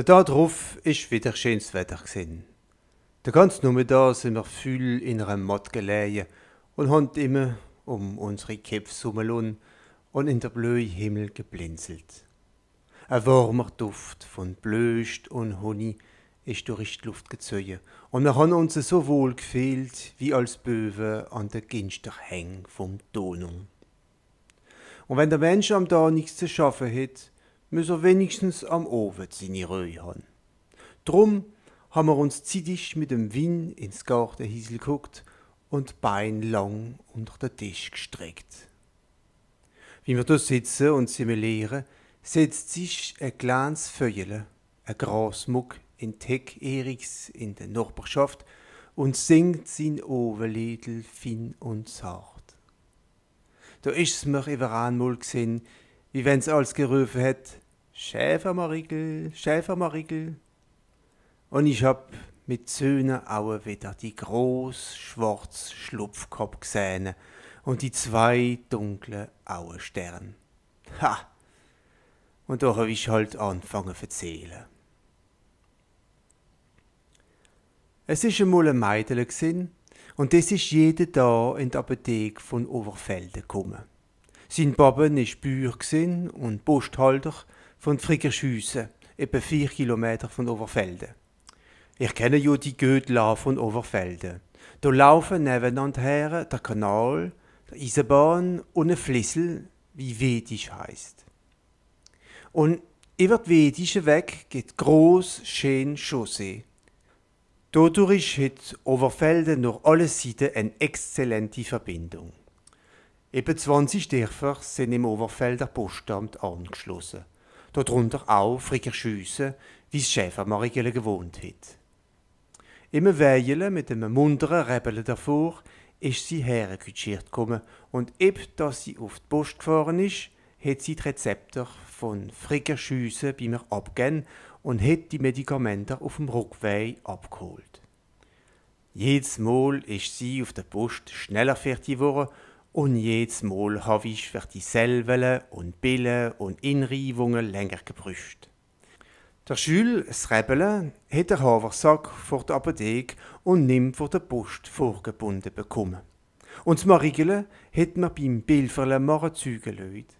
Der Tag darauf war wieder schönes Wetter. Der ganze ganzen Nachmittag sind wir viel in einem Mod gelegen und haben immer um unsere Köpfe herumgelaufen und in der blöden Himmel geblinzelt. Ein warmer Duft von Blöst und Honig ist durch die Luft gezogen und wir haben uns so wohl gefühlt wie als Böwe an der Ginsterhänge vom Donung. Und wenn der Mensch am Tag nichts zu schaffen hat, muss wenigstens am Ofen seine Ruhe haben. Drum haben wir uns zitig mit dem Wind ins Gartenhiesel geguckt und Bein lang unter den Tisch gestreckt. Wie wir da sitzen und simulieren, setzt sich ein kleines Feuille, ein Grasmuck in Teck Eriks in der Nachbarschaft und singt sein Ovenliedel fin und zart. Da ist's mir über einmal gesehen, wie wenn's alles gerufen hätte, Schäfermarigel, Schäfermarigel. Und ich hab mit Söhne auch wieder die groß schwarz Schlupfkopf gesehen und die zwei dunkle Auenstern. Ha! Und da hab ich halt anfangen zu erzählen. Es ist einmal ein Mädel gewesen, und das ist jeden Tag in der Apotheke von Oberfelden gekommen. Sein Baben ist Bücher Bäuer und Posthalter von Friggerschüsse, etwa vier Kilometer von Overfelde. Ich kenne ja die Gödla von Overfelde. Da laufen nebeneinander her der Kanal, der Eisenbahn und ein Flüssel, wie Vedisch heißt. Und über die Vedische Weg geht groß, schön Chaussee. Dadurch hat Overfelde nach alle Seiten eine exzellente Verbindung. Eben 20 Dörfer sind im Overfelder Postamt angeschlossen darunter auch Frickerschüsse, wie es Schäfermorigele gewohnt hat. Immer Weile mit einem munteren Rebellen davor ist sie hergekutschiert gekommen und eb, dass sie auf die Post gefahren ist, hat sie die Rezeptor von Frickerschüsse bei mir abgegeben und hat die Medikamente auf dem Rückweg abgeholt. Jedes Mal ist sie auf der Post schneller fertig geworden und jedes Mal habe ich für die und Billen und Inreibungen länger gebrüscht. Der Schül Srebele hat den Haversack vor der Apotheke und nimmt vor der Post vorgebunden bekommen. Und das Marigele hat mir beim Bilferle machen zugelegt.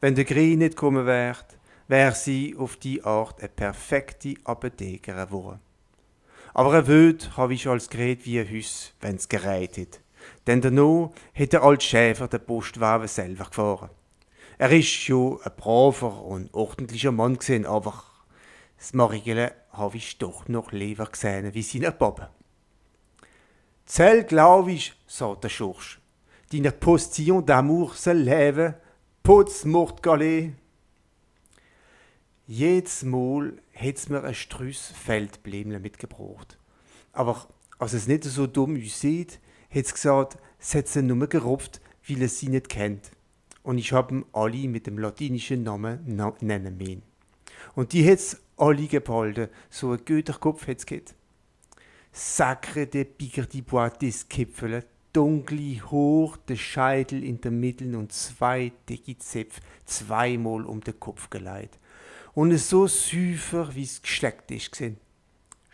Wenn der Grie nicht gekommen wäre, wäre sie auf die Art eine perfekte Apothekerin geworden. Aber ein Wort habe ich als Gerät wie ein Hüss, wenn es gerät hat denn danach hat der alte Schäfer den Postwagen selber gefahren. Er ist schon ein braver und ordentlicher Mann gewesen, aber das Marigele habe ich doch noch lieber gesehen wie seine Papa. Zell glaub ich, sagt der Schorsch, deine Position d'amour soll leben, putz mord Jedes Mal hätt's mir ein Strüss Feldblämle mitgebracht. Aber als es nicht so dumm aussieht, hat gesagt, sie hat sie nur gerupft, weil er sie nicht kennt. Und ich habe ihn alle mit dem latinischen Namen nennen müssen. Und die hat alle geballt, so ein Göterkopf hat es gehabt. Sacre de Piger di Boatis Kipfel, dunkle hoch der Scheitel in der Mitte und zwei dicke Zipf zweimal um den Kopf geleit. Und es so süfer, wie es geschleckt ist gesehen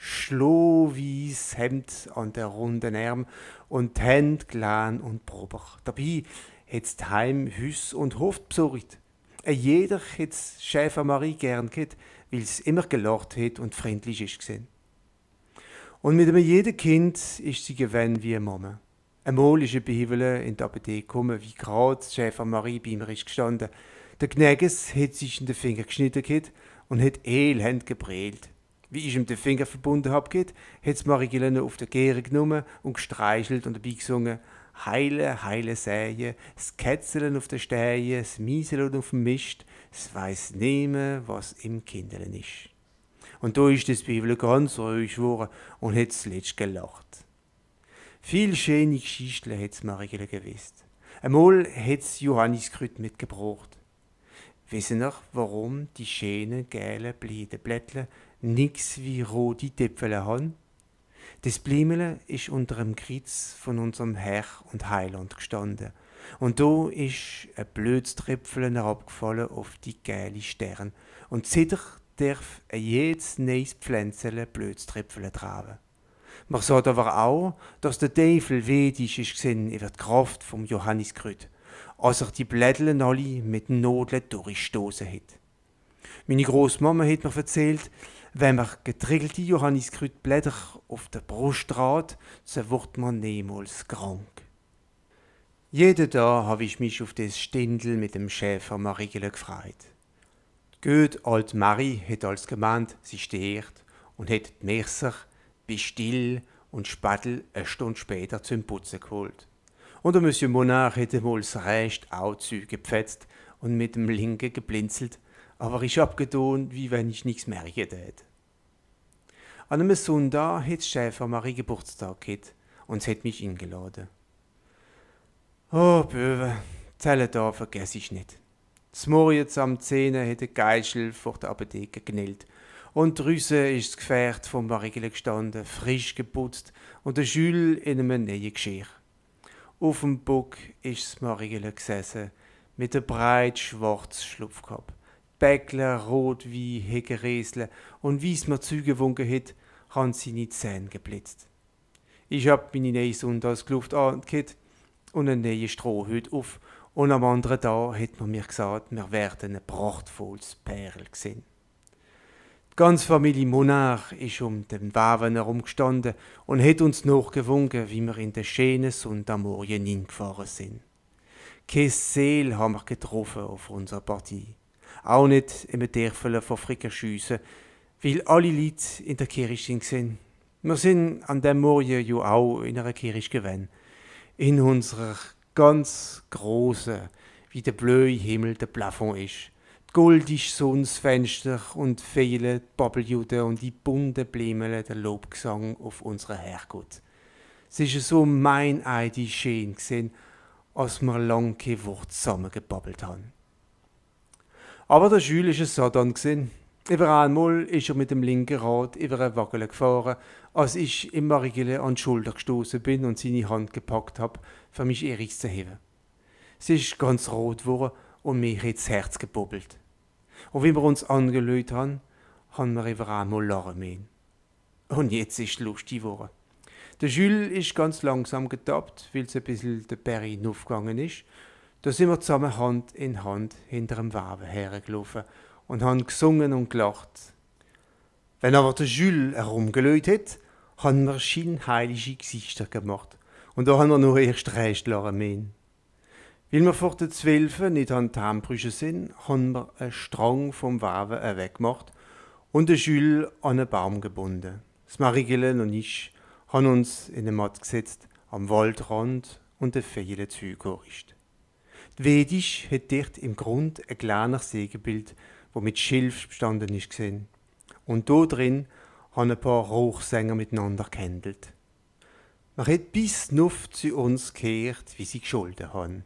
schlohweiss Hemd an den runden Arm und die Hände klein und prober. Dabei hat's Heim, Hüss und Hof besorgt. Jeder hat's Schäfer Marie gern gehabt, weil's immer gelacht hat und freundlich ist gesehen. Und mit einem jedem Kind ist sie gewesen wie eine Mama. Einmal ist ein Bibel in die Apotheke gekommen, wie gerade Schäfer Marie bei mir ist gestanden. Der Gnäges hat sich in den Finger geschnitten und hat elend gebrüllt wie ich ihm den Finger verbunden habe, geht, hat's marie auf der Gehre genommen und gestreichelt und dabei gesungen, Heile, heile Säje, das Kätzeln auf der Stehe, das Mieseln auf dem Mist, das weiß nehmen, was im Kinderlen ist. Und da ist das Bibel ganz ruhig geworden und hat zuletzt gelacht. Viel schöne Geschichten hat Marie-Helene gewusst. Einmal hat Johannes Krüt mitgebracht. Wissen noch, warum die schönen, gelben, blühenden Blättle nichts wie rote Töpfele haben. Das Blimele ist unter dem Kreuz von unserem Herr und Heiland gestanden. Und da ist ein blödes Tröpfchen herabgefallen auf die gelbe Sterne. Und sicher darf ein jedes neues Pflänzchen blödes Tröpfchen traben. Man sagt aber auch, dass der Teufel wedisch ist gesehen über die Kraft vom Johanniskrüt, als er die Blättchen alle mit Nodeln durchstoßen hat. Meine Großmama hat mir erzählt, wenn man getriegelte Johanniskreuzblätter auf der Brust trat, so wird man niemals krank. Jeden Tag habe ich mich auf das Stindel mit dem Schäfer Marigele gefreut. Die Gut alt Marie hat als gemeint, sie stirbt und hat die Messer, Bestill und Spatel eine Stunde später zum Putzen geholt. Und der Monsieur Monard hat wohl das Recht auch Züge gepfetzt und mit dem linken geblinzelt, aber ich hab getan, wie wenn ich nichts merken hätte. An einem Sonntag hat Schäfer Marie Geburtstag gehabt und sie hat mich eingeladen. Oh, Böwe, Zelle da vergesse ich nicht. Zmorgens am 10. hat der Geischel vor der Apotheke genäht. Und drüse ist das Gefährt vom Barigel gestanden, frisch geputzt und der Jules in einem neuen Geschirr. Auf dem Buck ist das Marigele gesessen, mit einem breit schwarzen Schlupfkopf. Bäckle rot wie Heckeresle und es mir zugewunken hat, han seine Zähne geblitzt. Ich hab meine neue unter das Luft angekippt und einen neuen Strohhut auf und am anderen Tag hat man mir gesagt, wir werden ein prachtvolles Perl sehen. Die ganze Familie Monarch ist um den Waven herumgestanden und hat uns nachgewunken, wie wir in der schönen Sonntag am Morgen hingefahren sind. Keine Seele haben wir getroffen auf unserer Partie auch nicht in eben dürfen von Fricken schiessen, weil alle Leute in der Kirche sind. Wir sind an dem Morgen ja auch in einer Kirche gewesen. In unserer ganz großen, wie der blöde Himmel der Plafond ist. Gold ist so ins Fenster und viele Babeljuden und die bunten Blümel der Lobgesang auf unsere Herrgott. Es ist so meineidig schön gesehen, als wir lange kein Wort zusammengebabbelt haben. Aber der Jules war ein Satan. Gewesen. Über einmal ist er mit dem linken Rad über eine Waggel gefahren, als ich im Marigele an die Schulter gestoßen bin und seine Hand gepackt habe, für mich Erichs zu heben. Sie ist ganz rot geworden und mir hat das Herz gebubbelt. Und wie wir uns angelöht haben, haben wir über einmal lachen müssen. Und jetzt ist es lustig geworden. Der Jules ist ganz langsam getappt, weil es ein bisschen der Berry aufgegangen ist da sind wir zusammen Hand in Hand hinter dem Waben hergelaufen und haben gesungen und gelacht. Wenn aber der Jules herumgelöht hat, haben wir scheinheilige Gesichter gemacht. Und da haben wir nur erst recht lachen Weil wir vor den Zwölfen nicht an Tambrüche sind, haben wir einen Strang vom Waven weggemacht und den Jules an einen Baum gebunden. Das Marigelen und ich haben uns in den Matt gesetzt, am Waldrand und den vielen zugehorcht. Wedisch hat dort im Grund ein kleines Sägebild, wo mit Schilf bestanden ist gesehen. Und dort drin haben ein paar Rauchsänger miteinander gehandelt. Man hat bis nuft zu uns gehört, wie sie gescholten haben.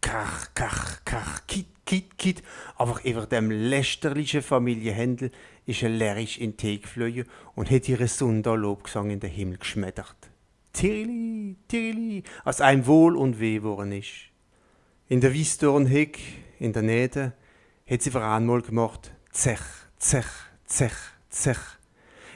Kach, kach, kach, kit, kit, kit. Einfach über dem lästerlichen Familienhändel ist ein Lärrisch in Tee geflogen und hat ihre Sunderlobgesang in den Himmel geschmettert. Tirili, Tirili, als einem Wohl und Weh worden ist. In der Weissdornheg, in der Nähe, hat sie vor einmal gemacht, zech, zech, zech, zech.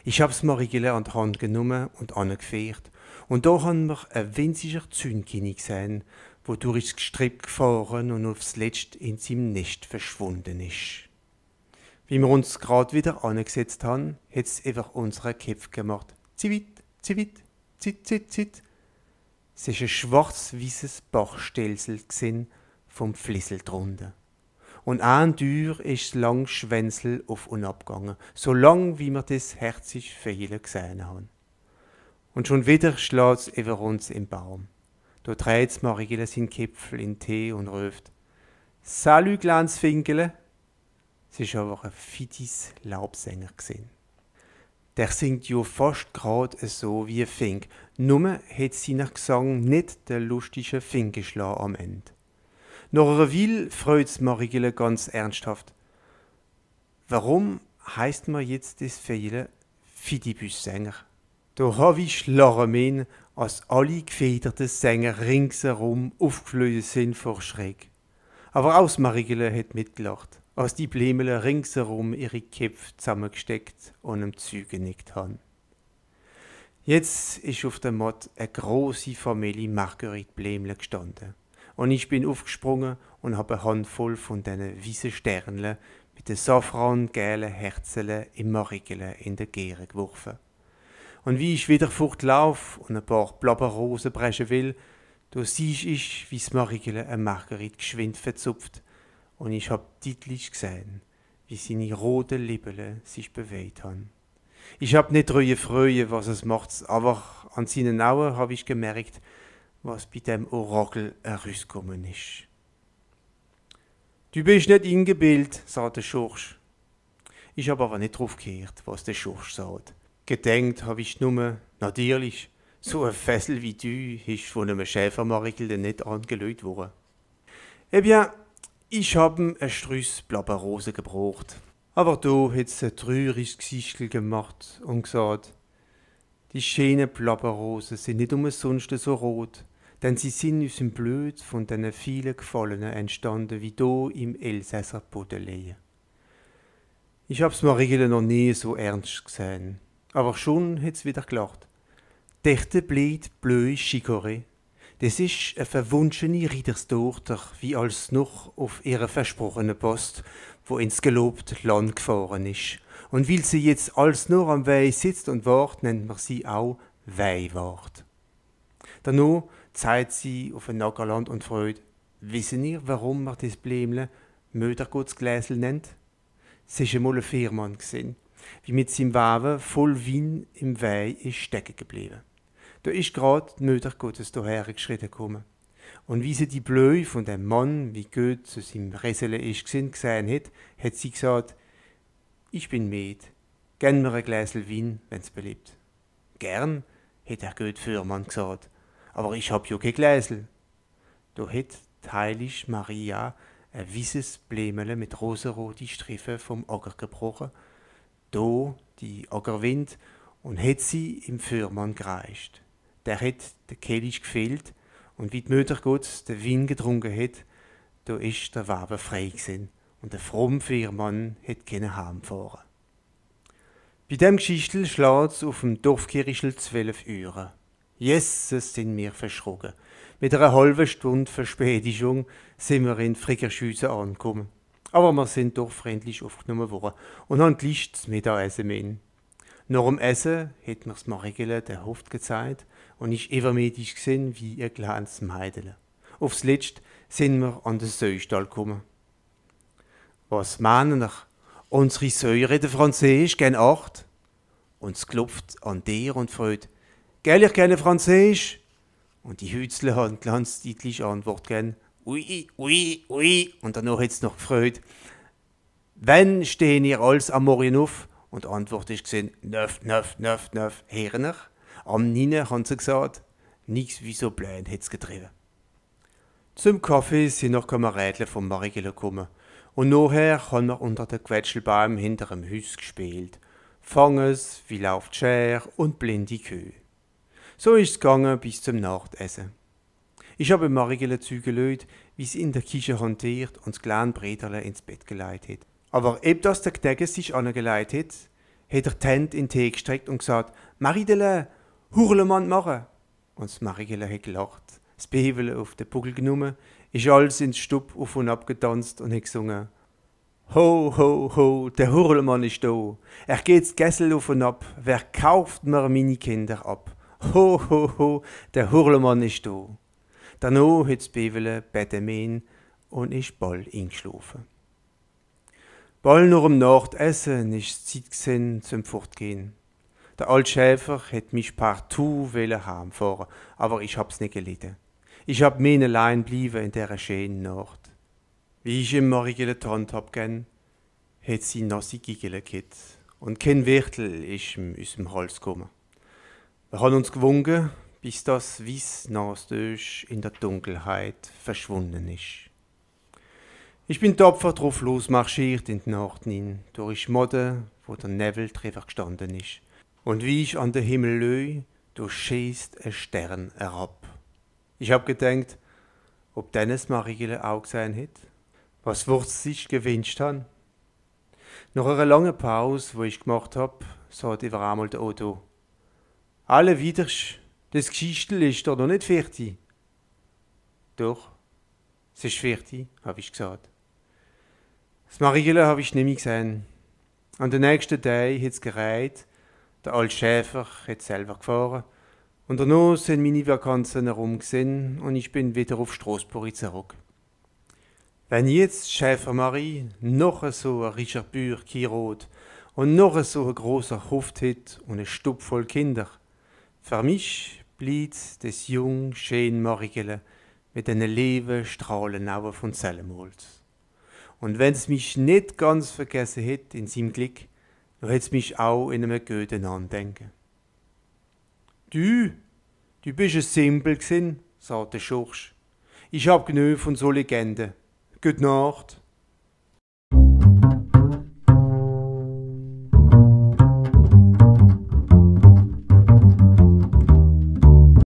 Ich hab's Marigele an die Hand genommen und angefeiert. Und da haben wir ein winziger Zündkini gesehen, wo durchs Gestrüpp gefahren und aufs Letzte in seinem Nest verschwunden ist. Wie wir uns gerade wieder angesetzt haben, hat es einfach unsere Köpfe gemacht. Zivit, zivit, zit, zit, zit. Es ist ein schwarz-weißes Bachstelsel, gesehen, vom Flissel drunter. Und an Tür ist das Schwänzel auf und abgegangen, so lang wie wir das herzig viele gesehen haben. Und schon wieder schlägt's über uns im Baum. Da dreht's Marigele seinen Kipfel in Tee und ruft. Salü, Glanzfinkele! Es war aber ein fides Laubsänger. Gewesen. Der singt jo fast grad so wie ein Fink, nur hat seiner Gesang nicht den lustigen Finkenschlag am Ende. Noch Reville freut's Morigele ganz ernsthaft. Warum heißt man jetzt das Fehler Fidibus-Sänger? Da habe ich Lormen, als alle gefederten Sänger ringsherum aufgeflogen sind vor Schreck. Aber auch Marigele hat mitgelacht, als die Blämele ringsherum ihre Köpfe zusammengesteckt und im Zug genickt haben. Jetzt ist auf der Mott eine große Familie Marguerite Blämle gestanden. Und ich bin aufgesprungen und habe eine Handvoll von diesen weißen Sternle mit den safrangelben Herzele im Marigele in der Gehre geworfen. Und wie ich wieder fortlauf und ein paar Blabberrosen brechen will, da siehst ich, wie das Marigele eine Marguerite geschwind verzupft. Und ich habe deutlich gesehen, wie seine roten Lippen sich bewegt haben. Ich habe nicht reue Freude, was es macht, aber an seinen Augen habe ich gemerkt, was bei dem Orakel herausgekommen ist. Du bist nicht eingebildet, sagte der Schorsch. habe aber nicht drauf gehört, was der Schorsch sagt. Gedenkt habe ich nur, natürlich, so ein Fessel wie du ist von einem Schäfermarikel nicht angelegt worden. Eh bien, ich habe ein Strüss Blabberose gebraucht. Aber da hat's ein trüriges Gesicht gemacht und gesagt, die schönen Blabberrosen sind nicht umsonst so rot denn sie sind aus dem Blut von den vielen Gefallenen entstanden, wie do im Elsässer Bodenleien. Ich hab's mal regel noch nie so ernst gesehen, aber schon hat's wieder gelacht. Derte blieb blöde Schikore. Das ist eine verwunschene Riederstochter, wie als noch auf ihre versprochene Post, wo ins gelobte Land gefahren ist. Und weil sie jetzt als noch am Weih sitzt und wart, nennt man sie auch Weihwart. Danach Zeit sie auf ein Nackerland und freut. wissen ihr, warum man das Blämle Mödergutzgläsel nennt? Es war einmal ein Viermann, gewesen, wie mit seinem Wagen voll Wein im Wein ist stecken geblieben. Da ist gerade die Mutter Gottes dahergeschritten gekommen. Und wie sie die Blöhe von dem Mann, wie gut zu seinem Resele ist, gesehen, gesehen hat, hat sie gesagt, ich bin Med, gern mir ein Gläsel Wein, wenn's beliebt. Gern, hat der Goethe Fürmann gesagt aber ich hab ja kein Gläsel. Da hätt heilig Maria ein weißes Blämele mit rosarote Striffen vom Acker gebrochen, do die Ackerwind, und hätt sie im Fürmann gereicht. Der hätt der Kelch gefehlt, und wie die Mütter Gottes den Wein getrunken hätt, da ist der Wabe frei gewesen, und der fromme Fürmann hätt können heimfahren. Bei dem Geschichtel schlagt's auf dem Dorfkirchel zwölf Uhr. Jesus sind wir verschrocken. Mit einer halben Stunde Verspätung sind wir in Frickerschüsse angekommen. Aber wir sind doch freundlich aufgenommen worden und haben gleich das Mittagessen mit. Nach dem Essen hat mir mir's Marigele der Hoft gezeigt und ich übermütig gesehen wie ihr kleines Meidele. Aufs Letzte sind wir an den Säustall gekommen. Was meinen ihr? Unsere Säure reden Französisch, gehen acht. Uns klopft an dir und freut, Gell, ich kenne Französisch. Und die Hützle haben ganz deutlich Antwort gegeben. Ui, ui, ui. Und danach hat es noch gefreut. Wenn stehen ihr alles am Morgen auf? Und die Antwort ist gesehen, neuf, neuf, neuf, neuf, Herner. Am Nine haben sie gesagt, nichts wie so blöd hat's getrieben. Zum Kaffee sind noch Kameraden von Marigel gekommen. Und nachher haben wir unter den Quetschelbaum hinter dem Hüs gespielt. Fanges, wie lauft Scher und blinde Kühe. So ist es gegangen bis zum Nachtessen. Ich habe Marigele zugelöt, wie sie in der Küche hantiert und das kleine Brederle ins Bett geleitet hat. Aber ob das der Gdeges sich angeleitet hat, hat er die Hände in den Tee gestreckt und gesagt, Maridele, Hurlemann machen. Und das Marigele hat gelacht, das Bevel auf den Buckel genommen, ist alles ins Stub auf und ab getanzt und hat gesungen. Ho, ho, ho, der Hurlemann ist da. Er geht's Gessel auf und ab. Wer kauft mir meine Kinder ab? Ho, ho, ho, der Hurlemann ist da. Danach hat das Bevele Bettemin und ist bald eingeschlafen. Bald nur um Nachtessen ist Zeit gewesen, zum Fortgehen. Der alte Schäfer hat mich partout welle heimfahren, aber ich hab's nicht gelitten. Ich hab mein allein blieben in dieser schönen Nacht. Wie ich im morgigen Tand hab gern, hat sie nasse Gigele gehabt und kein Wirtel ist ihm aus dem Hals gekommen. Wir haben uns gewungen, bis das Wiss Nasdösch in der Dunkelheit verschwunden ist. Ich bin tapfer drauf losmarschiert in den Nacht hin, durch Modder, wo der Nebel drüber gestanden ist. Und wie ich an den Himmel löh, du schießt ein Stern herab. Ich hab gedenkt, ob Dennis Marigele auch sein hat, was wurz sich gewünscht han. Nach einer langen Pause, wo ich gemacht hab, sah ich einmal der Auto. Alle wieder, das Geschichtel ist doch noch nicht fertig. Doch, es ist fertig, habe ich gesagt. Das Marigele habe ich nicht mehr gesehen. An den nächsten Tag hat es gereiht, der alte Schäfer hat selber gefahren. Und danach sind meine Vakanzen herumgesehen und ich bin wieder auf Straßburg zurück. Wenn jetzt Schäfer Marie noch so ein richer Bür Kirot und noch so ein großer Hoft hat und ein Stub voll Kinder, für mich blieb des jung, schön Morgele mit einem Leben strahlen auch von Zellemholt. Und wenn's mich nicht ganz vergessen hat in seinem Glück, dann hätt's mich auch in einem Göden andenken. Du, du bist ein Simpel gsin, sagte Schursch. Ich hab genug von so Legenden. Gute Nacht.